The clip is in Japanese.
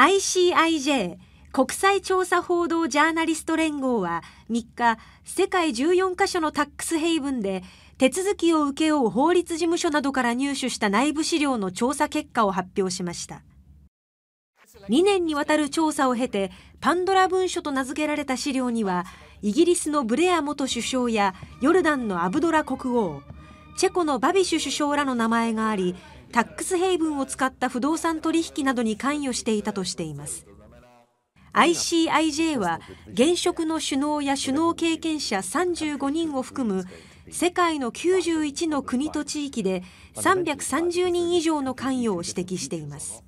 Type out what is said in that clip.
ICIJ 国際調査報道ジャーナリスト連合は3日世界14カ所のタックスヘイブンで手続きを請け負う法律事務所などから入手した内部資料の調査結果を発表しました2年にわたる調査を経てパンドラ文書と名付けられた資料にはイギリスのブレア元首相やヨルダンのアブドラ国王チェコのバビシュ首相らの名前がありタックスヘイブンを使った不動産取引などに関与していたとしています。ICIJ は現職の首脳や首脳経験者35人を含む世界の91の国と地域で330人以上の関与を指摘しています。